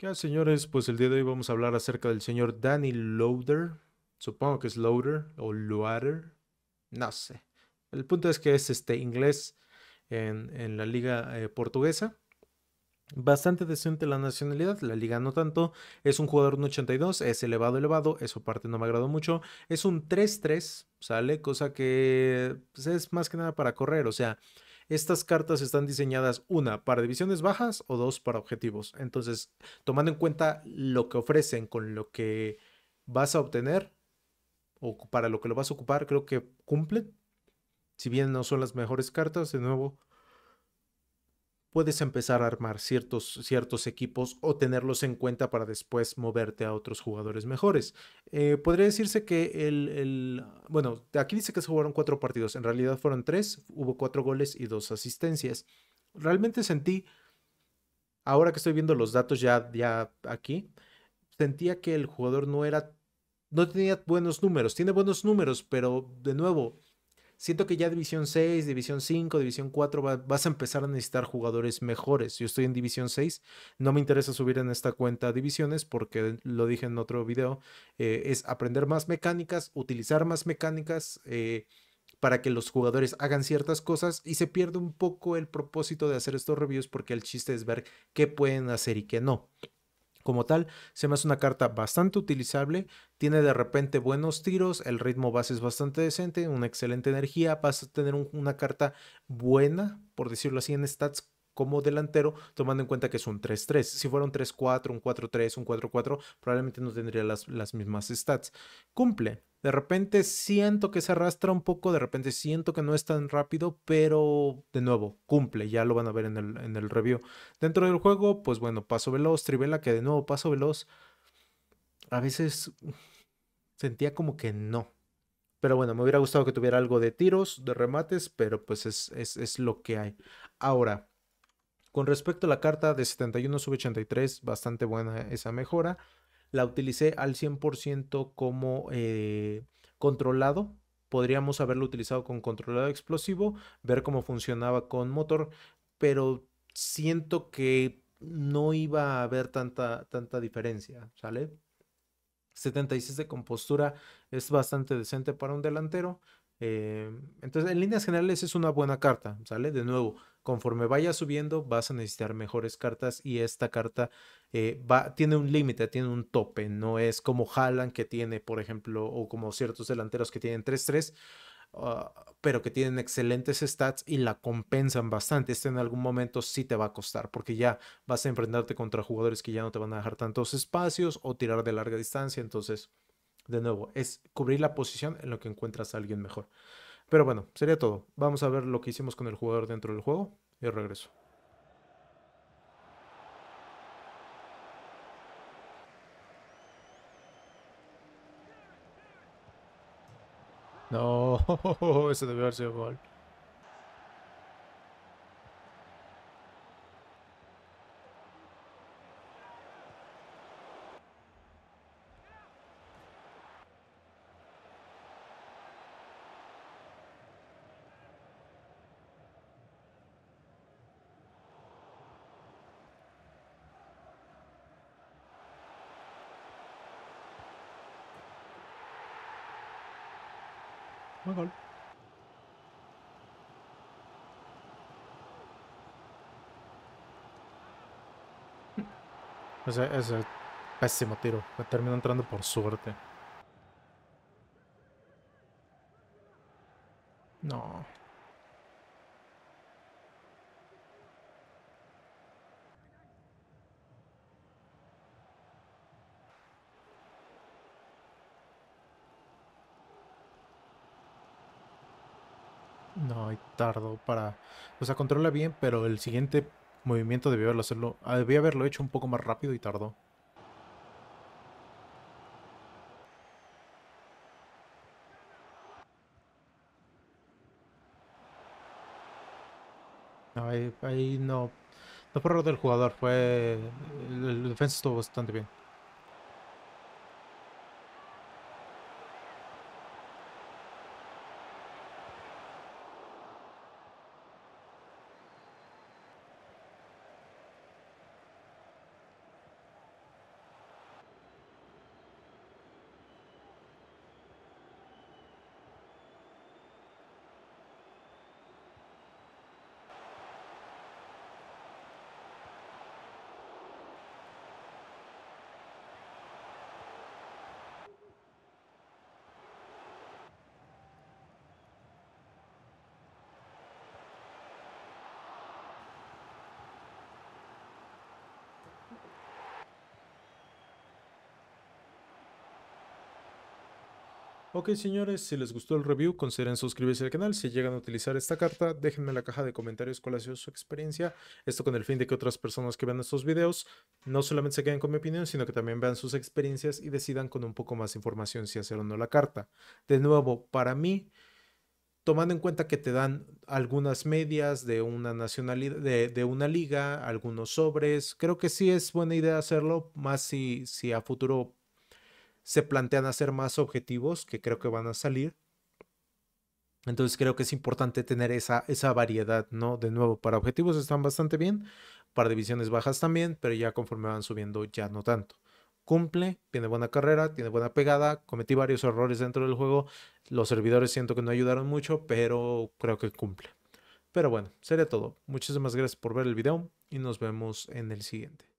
¿Qué tal señores? Pues el día de hoy vamos a hablar acerca del señor Danny Loader. Supongo que es Loader o Loader. No sé. El punto es que es este inglés en, la liga eh, portuguesa. Bastante decente la nacionalidad, la liga no tanto. Es un jugador 82, es elevado, elevado. Eso parte no me agradó mucho. Es un 3-3, ¿sale? Cosa que pues, es más que nada para correr. O sea, estas cartas están diseñadas una para divisiones bajas o dos para objetivos. Entonces, tomando en cuenta lo que ofrecen con lo que vas a obtener o para lo que lo vas a ocupar, creo que cumplen. Si bien no son las mejores cartas, de nuevo, puedes empezar a armar ciertos, ciertos equipos o tenerlos en cuenta para después moverte a otros jugadores mejores. Eh, podría decirse que el, el, Bueno, aquí dice que se jugaron cuatro partidos, en realidad fueron tres, hubo cuatro goles y dos asistencias. Realmente sentí, ahora que estoy viendo los datos ya, ya aquí, sentía que el jugador no era... No tenía buenos números, tiene buenos números, pero de nuevo, siento que ya División 6, División 5, División 4 vas a empezar a necesitar jugadores mejores. Yo estoy en División 6, no me interesa subir en esta cuenta divisiones porque lo dije en otro video, eh, es aprender más mecánicas, utilizar más mecánicas. Eh, para que los jugadores hagan ciertas cosas y se pierde un poco el propósito de hacer estos reviews porque el chiste es ver qué pueden hacer y qué no. Como tal, se me hace una carta bastante utilizable, tiene de repente buenos tiros, el ritmo base es bastante decente, una excelente energía, vas a tener una carta buena, por decirlo así, en stats como delantero, tomando en cuenta que es un 3-3. Si fuera un 3-4, un 4-3, un 4-4, probablemente no tendría las, las mismas stats. Cumple, de repente siento que se arrastra un poco, de repente siento que no es tan rápido, pero de nuevo, cumple, ya lo van a ver en el, en el review. Dentro del juego, pues bueno, paso veloz, Trivela, que de nuevo paso veloz. A veces sentía como que no. Pero bueno, me hubiera gustado que tuviera algo de tiros, de remates, pero pues es, es lo que hay. Ahora, con respecto a la carta de 71 sub 83, bastante buena esa mejora la utilicé al 100% como eh, controlado. Podríamos haberlo utilizado con controlado explosivo, ver cómo funcionaba con motor, pero siento que no iba a haber tanta, tanta diferencia, ¿sale? 76 de compostura es bastante decente para un delantero. Eh, entonces, en líneas generales es una buena carta, ¿sale? De nuevo, Conforme vaya subiendo, vas a necesitar mejores cartas y esta carta eh, va, tiene un límite, tiene un tope. No es como Haaland que tiene, por ejemplo, o como ciertos delanteros que tienen 3-3. Ah, pero que tienen excelentes stats y la compensan bastante. Este en algún momento sí te va a costar porque ya vas a enfrentarte contra jugadores que ya no te van a dejar tantos espacios o tirar de larga distancia. Entonces, de nuevo, es cubrir la posición en lo que encuentras a alguien mejor. Pero bueno, sería todo. Vamos a ver lo que hicimos con el jugador dentro del juego y regreso. No, ese debe haber sido gol. Es gol. Ese, ese pésimo tiro. Me terminó entrando por suerte. No. No, y tardó para. O sea, controla bien, pero el siguiente movimiento debió haberlo, hacerlo, ah, haberlo hecho un poco más rápido y tardó. No, ahí, no. No fue error del jugador, fue. El, el defensa estuvo bastante bien. Ok señores, si les gustó el review consideren suscribirse al canal, si llegan a utilizar esta carta déjenme en la caja de comentarios cuál ha sido su experiencia, esto con el fin de que otras personas que vean estos videos no solamente se queden con mi opinión, sino que también vean sus experiencias y decidan con un poco más de información si hacer o no la carta. De nuevo, para mí, tomando en cuenta que te dan algunas medias de una nacionalidad, de, una liga, algunos sobres, creo que sí es buena idea hacerlo, más si, si a futuro se plantean hacer más objetivos que creo que van a salir. Entonces creo que es importante tener esa, esa variedad, ¿no? De nuevo, para objetivos están bastante bien, para divisiones bajas también, pero ya conforme van subiendo ya no tanto. Cumple, tiene buena carrera, tiene buena pegada, cometí varios errores dentro del juego, los servidores siento que no ayudaron mucho, pero creo que cumple. Pero bueno, sería todo. Muchísimas gracias por ver el video y nos vemos en el siguiente.